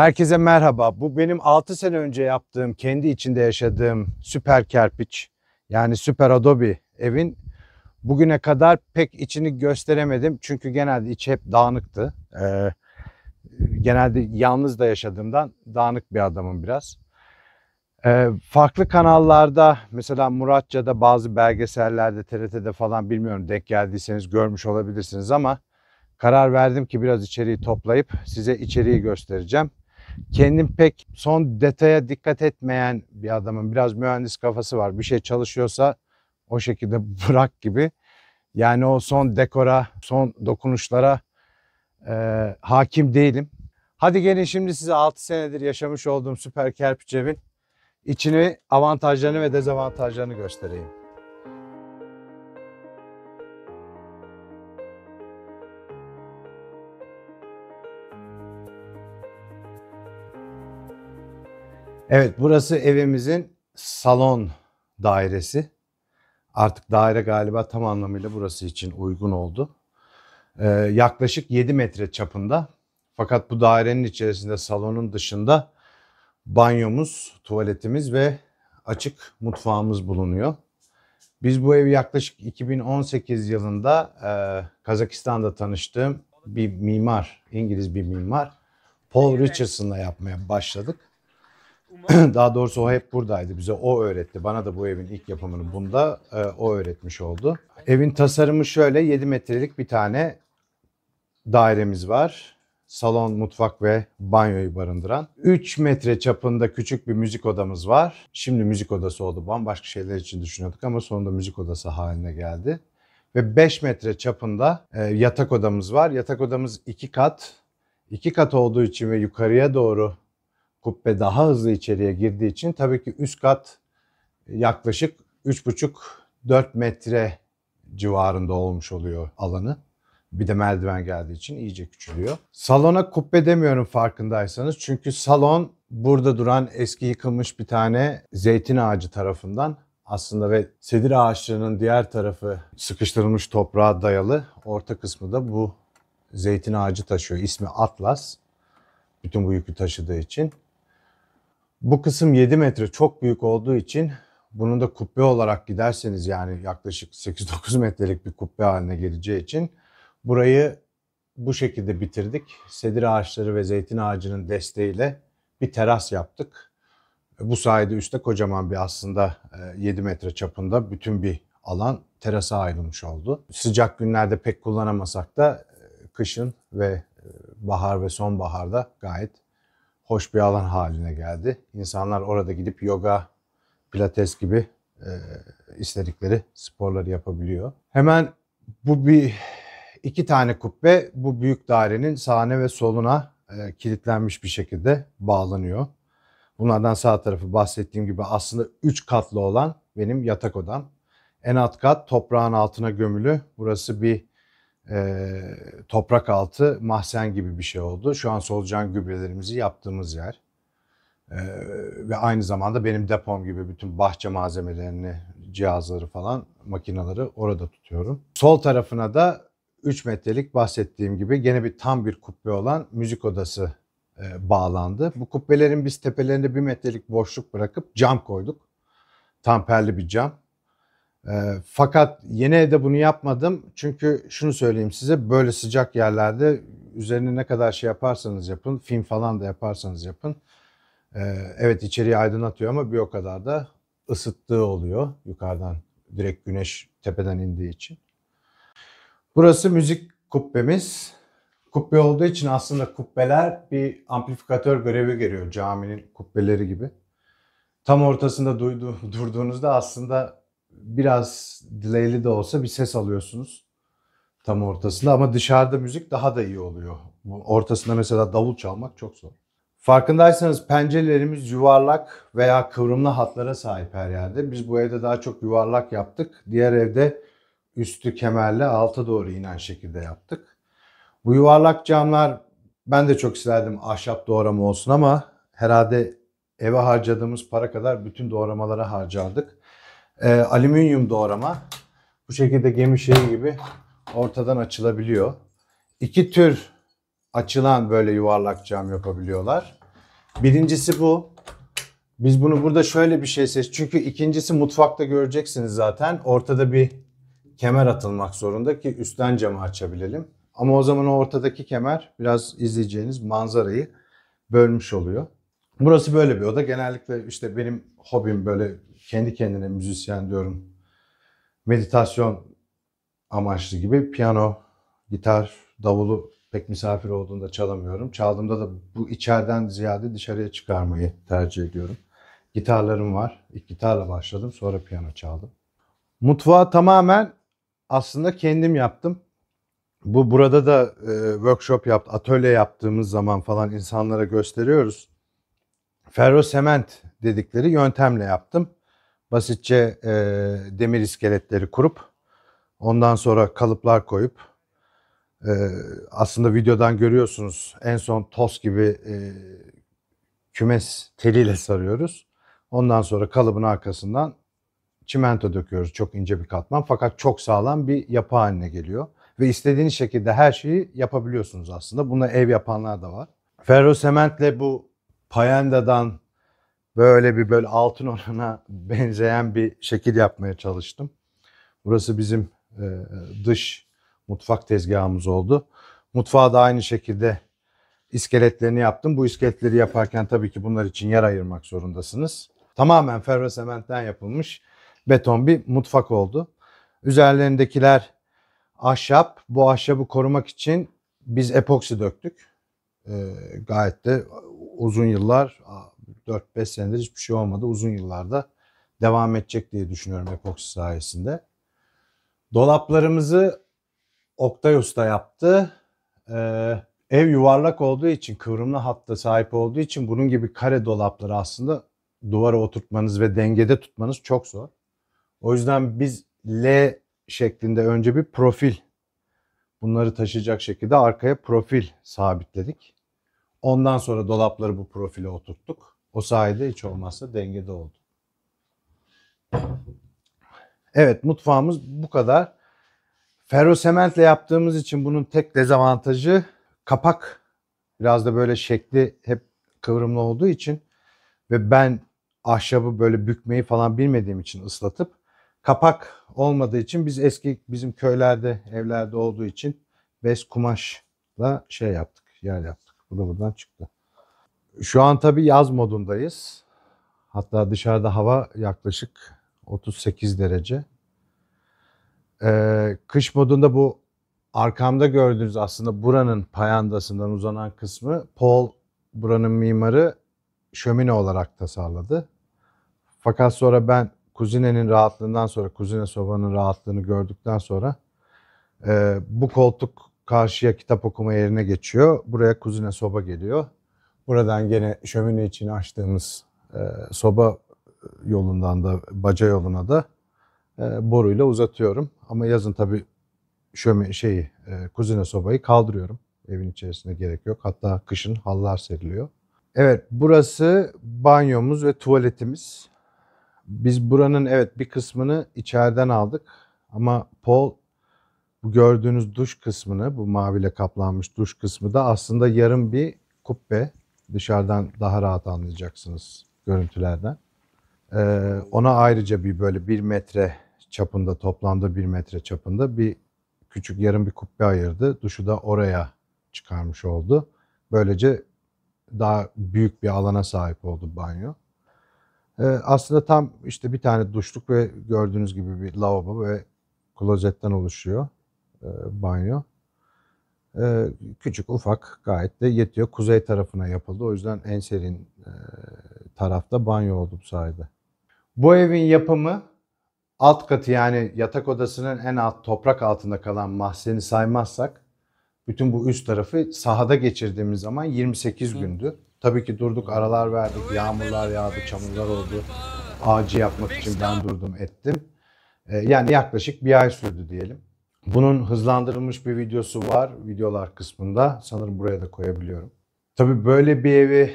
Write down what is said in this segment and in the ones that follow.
Herkese merhaba. Bu benim 6 sene önce yaptığım, kendi içinde yaşadığım süper kerpiç yani süper adobe evin bugüne kadar pek içini gösteremedim. Çünkü genelde iç hep dağınıktı. Ee, genelde yalnız da yaşadığımdan dağınık bir adamım biraz. Ee, farklı kanallarda mesela Muratça'da bazı belgesellerde TRT'de falan bilmiyorum denk geldiyseniz görmüş olabilirsiniz ama karar verdim ki biraz içeriği toplayıp size içeriği göstereceğim kendim pek son detaya dikkat etmeyen bir adamım. Biraz mühendis kafası var. Bir şey çalışıyorsa o şekilde bırak gibi. Yani o son dekora, son dokunuşlara e, hakim değilim. Hadi gelin şimdi size 6 senedir yaşamış olduğum süper kerpiç evin içini avantajlarını ve dezavantajlarını göstereyim. Evet burası evimizin salon dairesi. Artık daire galiba tam anlamıyla burası için uygun oldu. Ee, yaklaşık 7 metre çapında. Fakat bu dairenin içerisinde salonun dışında banyomuz, tuvaletimiz ve açık mutfağımız bulunuyor. Biz bu evi yaklaşık 2018 yılında e, Kazakistan'da tanıştığım bir mimar, İngiliz bir mimar Paul Richardson'la yapmaya başladık. Daha doğrusu o hep buradaydı bize. O öğretti. Bana da bu evin ilk yapımını bunda e, o öğretmiş oldu. Evin tasarımı şöyle 7 metrelik bir tane dairemiz var. Salon, mutfak ve banyoyu barındıran. 3 metre çapında küçük bir müzik odamız var. Şimdi müzik odası oldu. Bambaşka şeyler için düşünüyorduk ama sonunda müzik odası haline geldi. Ve 5 metre çapında e, yatak odamız var. Yatak odamız 2 kat. 2 kat olduğu için ve yukarıya doğru kubbe daha hızlı içeriye girdiği için tabii ki üst kat yaklaşık 3,5-4 metre civarında olmuş oluyor alanı. Bir de merdiven geldiği için iyice küçülüyor. Salona kubbe demiyorum farkındaysanız. Çünkü salon burada duran eski yıkılmış bir tane zeytin ağacı tarafından aslında ve sedir ağaçlarının diğer tarafı sıkıştırılmış toprağa dayalı. Orta kısmı da bu zeytin ağacı taşıyor. İsmi Atlas. Bütün bu yükü taşıdığı için. Bu kısım 7 metre çok büyük olduğu için bunun da kubbe olarak giderseniz yani yaklaşık 8-9 metrelik bir kubbe haline geleceği için burayı bu şekilde bitirdik. Sedir ağaçları ve zeytin ağacının desteğiyle bir teras yaptık. Bu sayede üstte kocaman bir aslında 7 e, metre çapında bütün bir alan terasa ayrılmış oldu. Sıcak günlerde pek kullanamasak da e, kışın ve e, bahar ve sonbaharda gayet hoş bir alan haline geldi. İnsanlar orada gidip yoga, pilates gibi e, istedikleri sporları yapabiliyor. Hemen bu bir iki tane kubbe bu büyük dairenin sahne ve soluna e, kilitlenmiş bir şekilde bağlanıyor. Bunlardan sağ tarafı bahsettiğim gibi aslında 3 katlı olan benim yatak odam. En alt kat toprağın altına gömülü. Burası bir e, toprak altı mahzen gibi bir şey oldu. Şu an solucan gübrelerimizi yaptığımız yer. E, ve aynı zamanda benim depom gibi bütün bahçe malzemelerini, cihazları falan, makinaları orada tutuyorum. Sol tarafına da 3 metrelik bahsettiğim gibi gene bir tam bir kubbe olan müzik odası e, bağlandı. Bu kubbelerin biz tepelerinde 1 metrelik boşluk bırakıp cam koyduk. Tamperli bir cam. Ee, fakat yeni evde bunu yapmadım. Çünkü şunu söyleyeyim size böyle sıcak yerlerde üzerine ne kadar şey yaparsanız yapın, film falan da yaparsanız yapın. Ee, evet içeriği aydınlatıyor ama bir o kadar da ısıttığı oluyor yukarıdan direkt güneş tepeden indiği için. Burası müzik kubbemiz. Kubbe olduğu için aslında kubbeler bir amplifikatör görevi görüyor caminin kubbeleri gibi. Tam ortasında duydu, durduğunuzda aslında biraz delay'li de olsa bir ses alıyorsunuz tam ortasında ama dışarıda müzik daha da iyi oluyor. Ortasında mesela davul çalmak çok zor. Farkındaysanız pencerelerimiz yuvarlak veya kıvrımlı hatlara sahip her yerde. Biz bu evde daha çok yuvarlak yaptık. Diğer evde üstü kemerle alta doğru inen şekilde yaptık. Bu yuvarlak camlar ben de çok isterdim ahşap doğrama olsun ama herhalde eve harcadığımız para kadar bütün doğramalara harcardık e, alüminyum doğrama. Bu şekilde gemi şeyi gibi ortadan açılabiliyor. İki tür açılan böyle yuvarlak cam yapabiliyorlar. Birincisi bu. Biz bunu burada şöyle bir şey seç. Çünkü ikincisi mutfakta göreceksiniz zaten. Ortada bir kemer atılmak zorunda ki üstten camı açabilelim. Ama o zaman o ortadaki kemer biraz izleyeceğiniz manzarayı bölmüş oluyor. Burası böyle bir oda. Genellikle işte benim hobim böyle kendi kendine müzisyen diyorum. Meditasyon amaçlı gibi piyano, gitar, davulu pek misafir olduğunda çalamıyorum. Çaldığımda da bu içeriden ziyade dışarıya çıkarmayı tercih ediyorum. Gitarlarım var. İlk gitarla başladım sonra piyano çaldım. Mutfağı tamamen aslında kendim yaptım. Bu burada da e, workshop yaptı, atölye yaptığımız zaman falan insanlara gösteriyoruz. Ferro sement dedikleri yöntemle yaptım basitçe e, demir iskeletleri kurup ondan sonra kalıplar koyup e, aslında videodan görüyorsunuz en son toz gibi e, kümes teliyle sarıyoruz. Ondan sonra kalıbın arkasından çimento döküyoruz çok ince bir katman fakat çok sağlam bir yapı haline geliyor. Ve istediğiniz şekilde her şeyi yapabiliyorsunuz aslında. Buna ev yapanlar da var. Ferro sementle bu payandadan böyle bir böyle altın orana benzeyen bir şekil yapmaya çalıştım. Burası bizim e, dış mutfak tezgahımız oldu. Mutfağa da aynı şekilde iskeletlerini yaptım. Bu iskeletleri yaparken tabii ki bunlar için yer ayırmak zorundasınız. Tamamen ferrosementten yapılmış beton bir mutfak oldu. Üzerlerindekiler ahşap. Bu ahşabı korumak için biz epoksi döktük. Ee, gayet de uzun yıllar 4-5 senedir hiçbir şey olmadı. Uzun yıllarda devam edecek diye düşünüyorum epoksi sayesinde. Dolaplarımızı Oktay Usta yaptı. Ee, ev yuvarlak olduğu için, kıvrımlı hatta sahip olduğu için bunun gibi kare dolapları aslında duvara oturtmanız ve dengede tutmanız çok zor. O yüzden biz L şeklinde önce bir profil bunları taşıyacak şekilde arkaya profil sabitledik. Ondan sonra dolapları bu profile oturttuk. O sayede hiç olmazsa dengede oldu. Evet mutfağımız bu kadar. Ferrosementle yaptığımız için bunun tek dezavantajı kapak. Biraz da böyle şekli hep kıvrımlı olduğu için ve ben ahşabı böyle bükmeyi falan bilmediğim için ıslatıp kapak olmadığı için biz eski bizim köylerde evlerde olduğu için bez kumaşla şey yaptık yer yaptık. Bu da buradan çıktı. Şu an tabii yaz modundayız. Hatta dışarıda hava yaklaşık 38 derece. Ee, kış modunda bu arkamda gördüğünüz aslında buranın payandasından uzanan kısmı Paul buranın mimarı şömine olarak tasarladı. Fakat sonra ben kuzinenin rahatlığından sonra, kuzine sobanın rahatlığını gördükten sonra e, bu koltuk karşıya kitap okuma yerine geçiyor. Buraya kuzine soba geliyor. Buradan gene şömine için açtığımız e, soba e, yolundan da baca yoluna da e, boruyla uzatıyorum. Ama yazın tabi şömi şeyi e, kuzine sobayı kaldırıyorum. Evin içerisinde gerek yok. Hatta kışın hallar seriliyor. Evet burası banyomuz ve tuvaletimiz. Biz buranın evet bir kısmını içeriden aldık. Ama Paul bu gördüğünüz duş kısmını bu maviyle kaplanmış duş kısmı da aslında yarım bir kubbe dışarıdan daha rahat anlayacaksınız görüntülerden. Ee, ona ayrıca bir böyle bir metre çapında toplamda bir metre çapında bir küçük yarım bir kubbe ayırdı. Duşu da oraya çıkarmış oldu. Böylece daha büyük bir alana sahip oldu banyo. Ee, aslında tam işte bir tane duşluk ve gördüğünüz gibi bir lavabo ve klozetten oluşuyor e, banyo. Ee, küçük ufak gayet de yetiyor. Kuzey tarafına yapıldı. O yüzden en serin e, tarafta banyo oldu bu Bu evin yapımı alt katı yani yatak odasının en alt toprak altında kalan mahzeni saymazsak bütün bu üst tarafı sahada geçirdiğimiz zaman 28 gündü. Tabii ki durduk aralar verdik. Yağmurlar yağdı, çamurlar oldu. Ağacı yapmak için ben durdum ettim. Ee, yani yaklaşık bir ay sürdü diyelim. Bunun hızlandırılmış bir videosu var videolar kısmında. Sanırım buraya da koyabiliyorum. Tabii böyle bir evi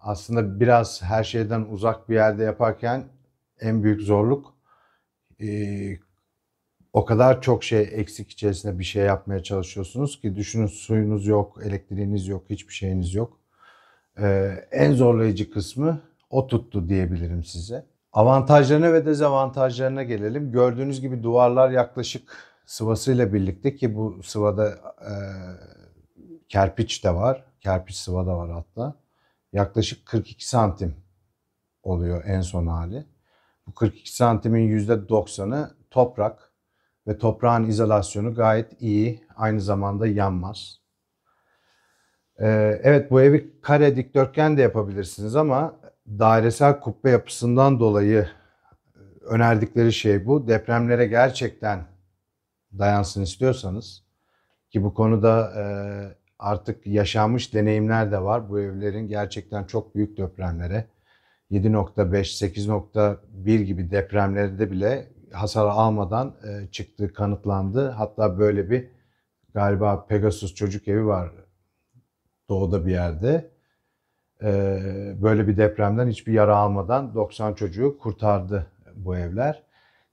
aslında biraz her şeyden uzak bir yerde yaparken en büyük zorluk e, o kadar çok şey eksik içerisinde bir şey yapmaya çalışıyorsunuz ki düşünün suyunuz yok, elektriğiniz yok, hiçbir şeyiniz yok. E, en zorlayıcı kısmı o tuttu diyebilirim size. Avantajlarına ve dezavantajlarına gelelim. Gördüğünüz gibi duvarlar yaklaşık sıvasıyla birlikte ki bu sıvada e, kerpiç de var. Kerpiç sıva da var hatta. Yaklaşık 42 santim oluyor en son hali. Bu 42 santimin %90'ı toprak ve toprağın izolasyonu gayet iyi. Aynı zamanda yanmaz. Ee, evet bu evi kare dikdörtgen de yapabilirsiniz ama dairesel kubbe yapısından dolayı e, önerdikleri şey bu. Depremlere gerçekten dayansın istiyorsanız ki bu konuda e, artık yaşanmış deneyimler de var. Bu evlerin gerçekten çok büyük depremlere 7.5, 8.1 gibi depremlerde bile hasar almadan e, çıktığı kanıtlandı. Hatta böyle bir galiba Pegasus çocuk evi var doğuda bir yerde. E, böyle bir depremden hiçbir yara almadan 90 çocuğu kurtardı bu evler.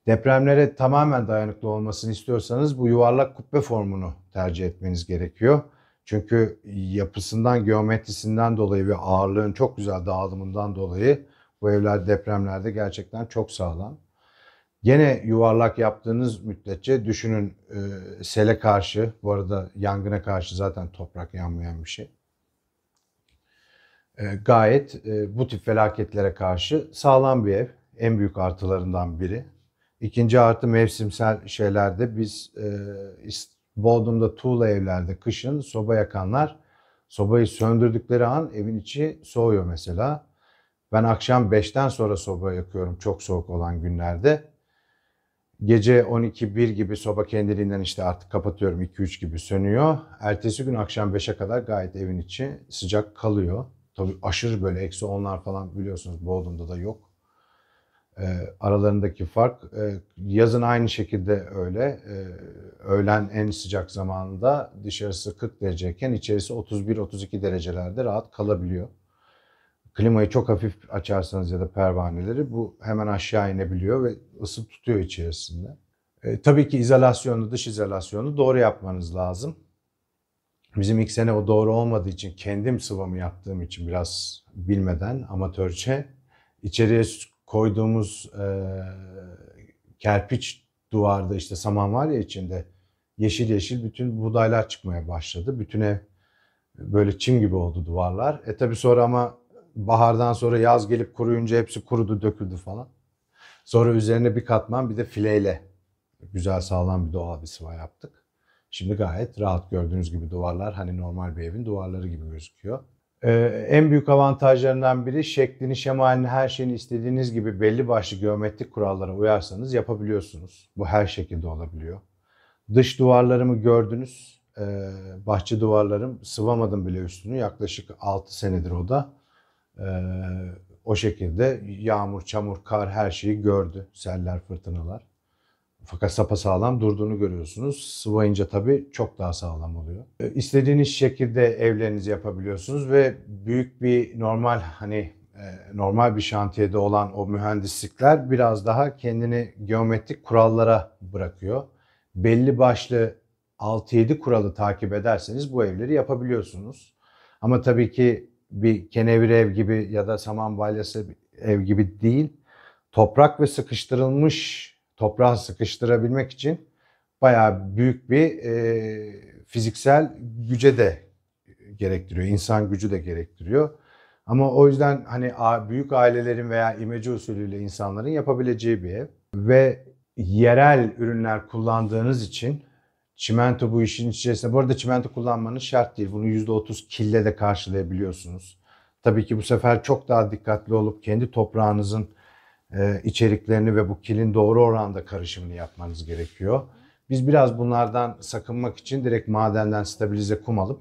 Depremlere tamamen dayanıklı olmasını istiyorsanız bu yuvarlak kubbe formunu tercih etmeniz gerekiyor. Çünkü yapısından, geometrisinden dolayı ve ağırlığın çok güzel dağılımından dolayı bu evler depremlerde gerçekten çok sağlam. Gene yuvarlak yaptığınız müddetçe düşünün e, sele karşı, bu arada yangına karşı zaten toprak yanmayan bir şey. E, gayet e, bu tip felaketlere karşı sağlam bir ev. En büyük artılarından biri. İkinci artı mevsimsel şeylerde biz e, Bodrum'da tuğla evlerde kışın soba yakanlar sobayı söndürdükleri an evin içi soğuyor mesela. Ben akşam 5'ten sonra soba yakıyorum çok soğuk olan günlerde. Gece 12-1 gibi soba kendiliğinden işte artık kapatıyorum 2-3 gibi sönüyor. Ertesi gün akşam 5'e kadar gayet evin içi sıcak kalıyor. Tabii aşırı böyle eksi onlar falan biliyorsunuz Bodrum'da da yok. Ee, aralarındaki fark. E, yazın aynı şekilde öyle. Ee, öğlen en sıcak zamanında dışarısı 40 dereceyken içerisi 31-32 derecelerde rahat kalabiliyor. Klimayı çok hafif açarsanız ya da pervaneleri bu hemen aşağı inebiliyor ve ısı tutuyor içerisinde. E, tabii ki izolasyonu, dış izolasyonu doğru yapmanız lazım. Bizim ilk sene o doğru olmadığı için kendim sıvamı yaptığım için biraz bilmeden amatörce içeriye koyduğumuz e, kerpiç duvarda işte saman var ya içinde yeşil yeşil bütün buğdaylar çıkmaya başladı. Bütün ev böyle çim gibi oldu duvarlar. E tabi sonra ama bahardan sonra yaz gelip kuruyunca hepsi kurudu döküldü falan. Sonra üzerine bir katman bir de fileyle güzel sağlam bir doğal bir sıva yaptık. Şimdi gayet rahat gördüğünüz gibi duvarlar hani normal bir evin duvarları gibi gözüküyor. Ee, en büyük avantajlarından biri şeklini, şemalini, her şeyini istediğiniz gibi belli başlı geometrik kurallara uyarsanız yapabiliyorsunuz. Bu her şekilde olabiliyor. Dış duvarlarımı gördünüz. Ee, bahçe duvarlarım sıvamadım bile üstünü. Yaklaşık 6 senedir o da. Ee, o şekilde yağmur, çamur, kar her şeyi gördü. Seller, fırtınalar. Fakat sapasağlam durduğunu görüyorsunuz. Sıvayınca tabii çok daha sağlam oluyor. E, istediğiniz şekilde evlerinizi yapabiliyorsunuz ve büyük bir normal hani e, normal bir şantiyede olan o mühendislikler biraz daha kendini geometrik kurallara bırakıyor. Belli başlı 6-7 kuralı takip ederseniz bu evleri yapabiliyorsunuz. Ama tabii ki bir kenevir ev gibi ya da saman balyası ev gibi değil. Toprak ve sıkıştırılmış toprağa sıkıştırabilmek için bayağı büyük bir e, fiziksel güce de gerektiriyor. İnsan gücü de gerektiriyor. Ama o yüzden hani büyük ailelerin veya imece usulüyle insanların yapabileceği bir ev. Ve yerel ürünler kullandığınız için çimento bu işin içerisinde. Bu arada çimento kullanmanız şart değil. Bunu %30 kille de karşılayabiliyorsunuz. Tabii ki bu sefer çok daha dikkatli olup kendi toprağınızın e, içeriklerini ve bu kilin doğru oranda karışımını yapmanız gerekiyor. Biz biraz bunlardan sakınmak için direkt madenden stabilize kum alıp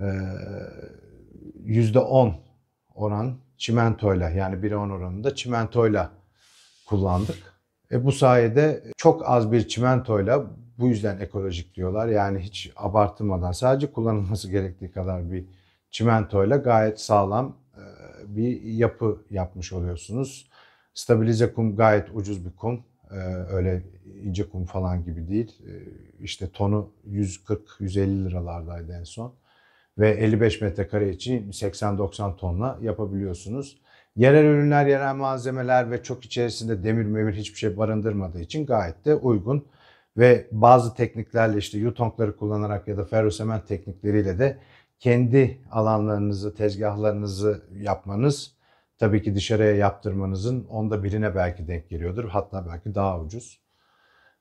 e, %10 oran çimentoyla yani 1 10 oranında çimentoyla kullandık. E bu sayede çok az bir çimentoyla bu yüzden ekolojik diyorlar. Yani hiç abartılmadan sadece kullanılması gerektiği kadar bir çimentoyla gayet sağlam e, bir yapı yapmış oluyorsunuz. Stabilize kum gayet ucuz bir kum. Ee, öyle ince kum falan gibi değil. Ee, işte tonu 140-150 liralardaydı en son. Ve 55 metrekare için 80-90 tonla yapabiliyorsunuz. Yerel ürünler, yerel malzemeler ve çok içerisinde demir memir hiçbir şey barındırmadığı için gayet de uygun. Ve bazı tekniklerle işte yutonkları kullanarak ya da ferrosement teknikleriyle de kendi alanlarınızı, tezgahlarınızı yapmanız Tabii ki dışarıya yaptırmanızın onda birine belki denk geliyordur. Hatta belki daha ucuz.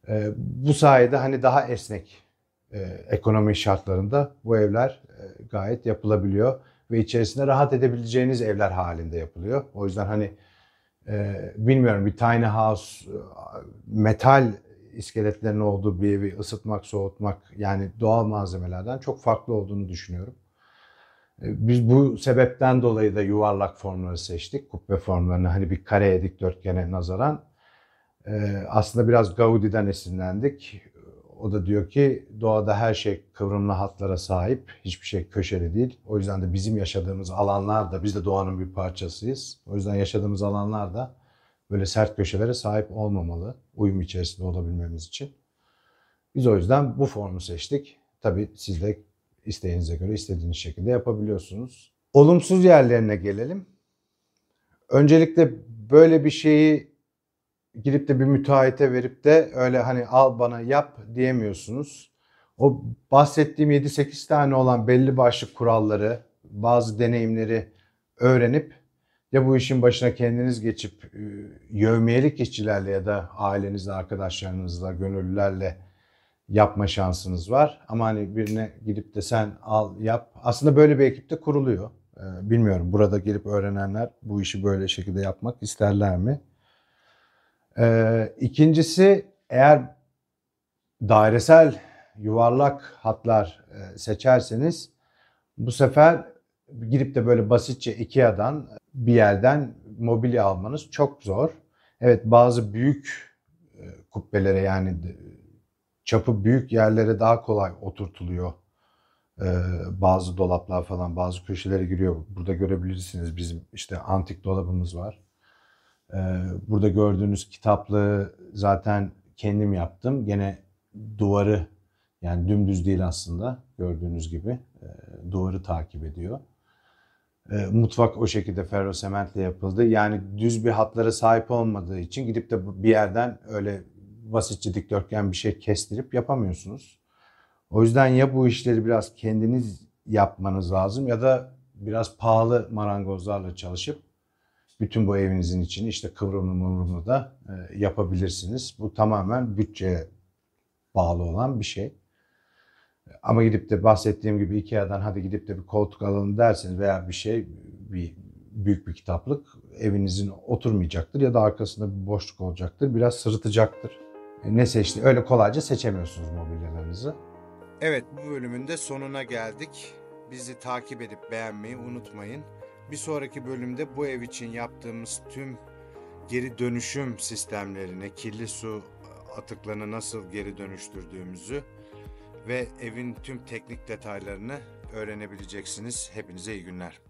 Ee, bu sayede hani daha esnek e, ekonomi şartlarında bu evler e, gayet yapılabiliyor ve içerisinde rahat edebileceğiniz evler halinde yapılıyor. O yüzden hani e, bilmiyorum bir tiny house metal iskeletlerin olduğu bir evi ısıtmak, soğutmak yani doğal malzemelerden çok farklı olduğunu düşünüyorum. Ee, biz bu sebepten dolayı da yuvarlak formları seçtik. Kubbe formlarını hani bir kareye dikdörtgene nazaran. Ee, aslında biraz Gaudi'den esinlendik. O da diyor ki doğada her şey kıvrımlı hatlara sahip, hiçbir şey köşeli değil. O yüzden de bizim yaşadığımız alanlar da biz de doğanın bir parçasıyız. O yüzden yaşadığımız alanlar da böyle sert köşelere sahip olmamalı uyum içerisinde olabilmemiz için. Biz o yüzden bu formu seçtik. Tabii siz de isteğinize göre istediğiniz şekilde yapabiliyorsunuz. Olumsuz yerlerine gelelim. Öncelikle böyle bir şeyi girip de bir müteahhite verip de öyle hani al bana yap diyemiyorsunuz. O bahsettiğim 7-8 tane olan belli başlı kuralları, bazı deneyimleri öğrenip ya bu işin başına kendiniz geçip ıı, yövmeyelik işçilerle ya da ailenizle, arkadaşlarınızla, gönüllülerle yapma şansınız var. Ama hani birine gidip de sen al yap. Aslında böyle bir ekip de kuruluyor. Ee, bilmiyorum burada gelip öğrenenler bu işi böyle şekilde yapmak isterler mi? Ee, ikincisi eğer dairesel yuvarlak hatlar e, seçerseniz bu sefer gidip de böyle basitçe IKEA'dan bir yerden mobilya almanız çok zor. Evet bazı büyük e, kubbelere yani çapı büyük yerlere daha kolay oturtuluyor. Ee, bazı dolaplar falan bazı köşelere giriyor. Burada görebilirsiniz bizim işte antik dolabımız var. Ee, burada gördüğünüz kitaplığı zaten kendim yaptım. Gene duvarı yani dümdüz değil aslında gördüğünüz gibi e, duvarı takip ediyor. E, mutfak o şekilde ferro sementle yapıldı. Yani düz bir hatlara sahip olmadığı için gidip de bir yerden öyle basitçe dikdörtgen bir şey kestirip yapamıyorsunuz. O yüzden ya bu işleri biraz kendiniz yapmanız lazım ya da biraz pahalı marangozlarla çalışıp bütün bu evinizin için işte kıvrımlı mıvrımlı da e, yapabilirsiniz. Bu tamamen bütçeye bağlı olan bir şey. Ama gidip de bahsettiğim gibi IKEA'dan hadi gidip de bir koltuk alalım derseniz veya bir şey bir büyük bir kitaplık evinizin oturmayacaktır ya da arkasında bir boşluk olacaktır. Biraz sırıtacaktır. E, ne seçti? Öyle kolayca seçemiyorsunuz mobilyalarınızı. Evet bu bölümün de sonuna geldik. Bizi takip edip beğenmeyi unutmayın. Bir sonraki bölümde bu ev için yaptığımız tüm geri dönüşüm sistemlerine, kirli su atıklarını nasıl geri dönüştürdüğümüzü ve evin tüm teknik detaylarını öğrenebileceksiniz. Hepinize iyi günler.